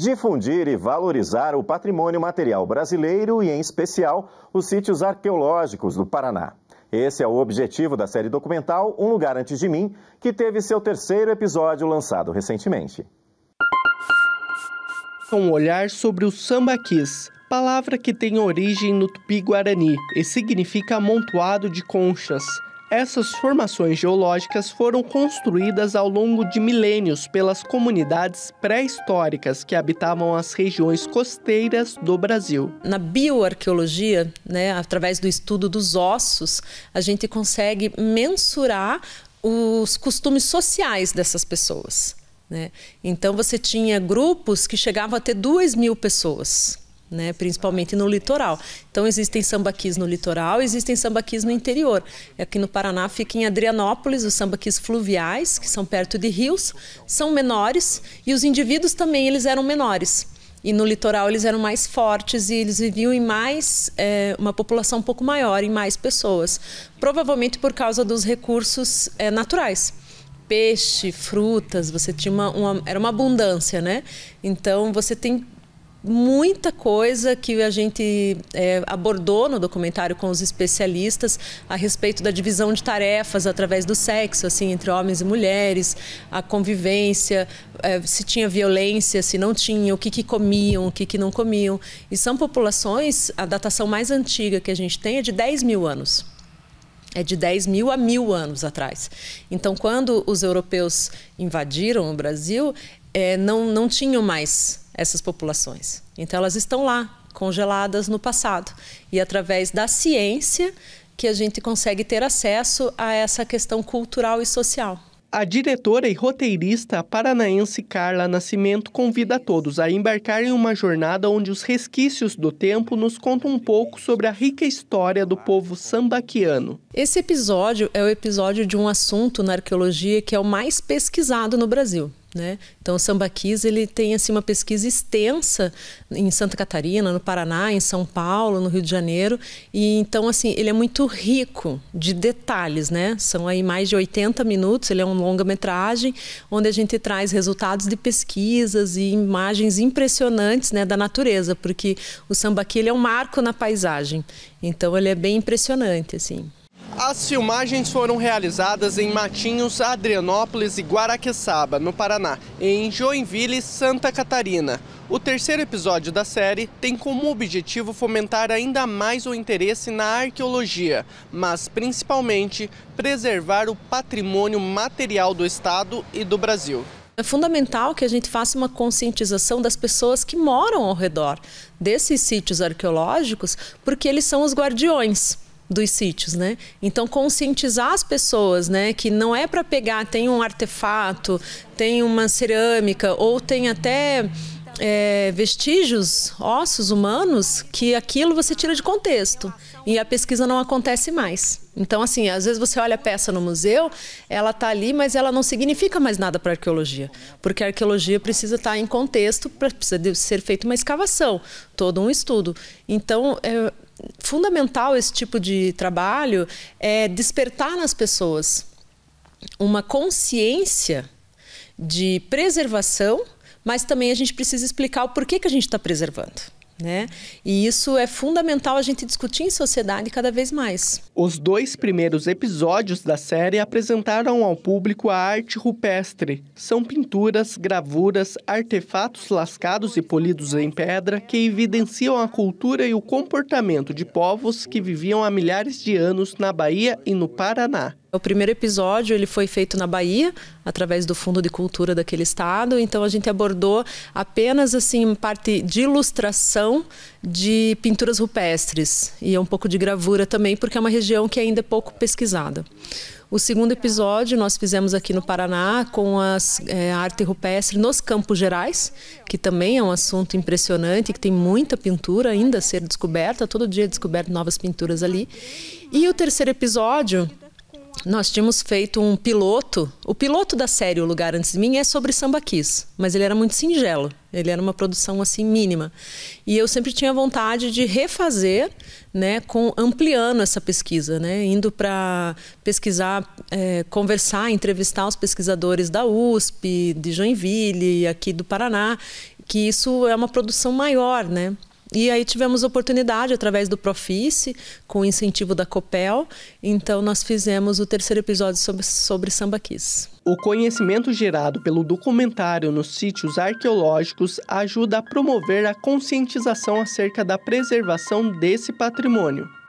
difundir e valorizar o patrimônio material brasileiro e, em especial, os sítios arqueológicos do Paraná. Esse é o objetivo da série documental Um Lugar Antes de Mim, que teve seu terceiro episódio lançado recentemente. Um olhar sobre o sambaquis, palavra que tem origem no tupi-guarani e significa amontoado de conchas. Essas formações geológicas foram construídas ao longo de milênios pelas comunidades pré-históricas que habitavam as regiões costeiras do Brasil. Na bioarqueologia, né, através do estudo dos ossos, a gente consegue mensurar os costumes sociais dessas pessoas. Né? Então, você tinha grupos que chegavam a ter 2 mil pessoas né? principalmente no litoral. Então existem sambaquis no litoral, existem sambaquis no interior. Aqui no Paraná fica em Adrianópolis os sambaquis fluviais, que são perto de rios, são menores e os indivíduos também eles eram menores. E no litoral eles eram mais fortes e eles viviam em mais, é, uma população um pouco maior, em mais pessoas. Provavelmente por causa dos recursos é, naturais peixe, frutas, você tinha uma, uma, era uma abundância, né? Então você tem muita coisa que a gente é, abordou no documentário com os especialistas a respeito da divisão de tarefas através do sexo, assim, entre homens e mulheres, a convivência, é, se tinha violência, se não tinha, o que, que comiam, o que, que não comiam. E são populações, a datação mais antiga que a gente tem é de 10 mil anos. É de 10 mil a mil anos atrás. Então, quando os europeus invadiram o Brasil, é, não, não tinham mais essas populações. Então, elas estão lá, congeladas no passado. E através da ciência que a gente consegue ter acesso a essa questão cultural e social. A diretora e roteirista paranaense Carla Nascimento convida todos a embarcar em uma jornada onde os resquícios do tempo nos contam um pouco sobre a rica história do povo sambaquiano. Esse episódio é o episódio de um assunto na arqueologia que é o mais pesquisado no Brasil. Né? Então, o sambaquis ele tem assim, uma pesquisa extensa em Santa Catarina, no Paraná, em São Paulo, no Rio de Janeiro. E, então, assim, ele é muito rico de detalhes. Né? São aí mais de 80 minutos, ele é um longa-metragem, onde a gente traz resultados de pesquisas e imagens impressionantes né, da natureza, porque o Sambaqui ele é um marco na paisagem. Então, ele é bem impressionante. assim. As filmagens foram realizadas em Matinhos, Adrianópolis e Guaraqueçaba, no Paraná, e em Joinville, Santa Catarina. O terceiro episódio da série tem como objetivo fomentar ainda mais o interesse na arqueologia, mas principalmente preservar o patrimônio material do Estado e do Brasil. É fundamental que a gente faça uma conscientização das pessoas que moram ao redor desses sítios arqueológicos, porque eles são os guardiões dos sítios, né? Então conscientizar as pessoas, né, que não é para pegar tem um artefato, tem uma cerâmica ou tem até é, vestígios, ossos humanos, que aquilo você tira de contexto e a pesquisa não acontece mais. Então, assim, às vezes você olha a peça no museu, ela está ali, mas ela não significa mais nada para a arqueologia, porque a arqueologia precisa estar tá em contexto, precisa ser feita uma escavação, todo um estudo. Então, é, fundamental esse tipo de trabalho é despertar nas pessoas uma consciência de preservação, mas também a gente precisa explicar o porquê que a gente está preservando. Né? E isso é fundamental a gente discutir em sociedade cada vez mais. Os dois primeiros episódios da série apresentaram ao público a arte rupestre. São pinturas, gravuras, artefatos lascados e polidos em pedra que evidenciam a cultura e o comportamento de povos que viviam há milhares de anos na Bahia e no Paraná. É o primeiro episódio ele foi feito na Bahia, através do Fundo de Cultura daquele estado. Então a gente abordou apenas assim parte de ilustração de pinturas rupestres e é um pouco de gravura também, porque é uma região que é ainda é pouco pesquisada. O segundo episódio nós fizemos aqui no Paraná com as, é, eh, a arte rupestre nos Campos Gerais, que também é um assunto impressionante, que tem muita pintura ainda a ser descoberta, todo dia é descoberto novas pinturas ali. E o terceiro episódio nós tínhamos feito um piloto. O piloto da série O Lugar Antes de Mim é sobre sambaquis, mas ele era muito singelo. Ele era uma produção assim mínima. E eu sempre tinha vontade de refazer, né, com ampliando essa pesquisa, né, indo para pesquisar, é, conversar, entrevistar os pesquisadores da USP, de Joinville, aqui do Paraná, que isso é uma produção maior, né? E aí tivemos oportunidade através do Profice, com o incentivo da Copel, então nós fizemos o terceiro episódio sobre, sobre Sambaquis. O conhecimento gerado pelo documentário nos sítios arqueológicos ajuda a promover a conscientização acerca da preservação desse patrimônio.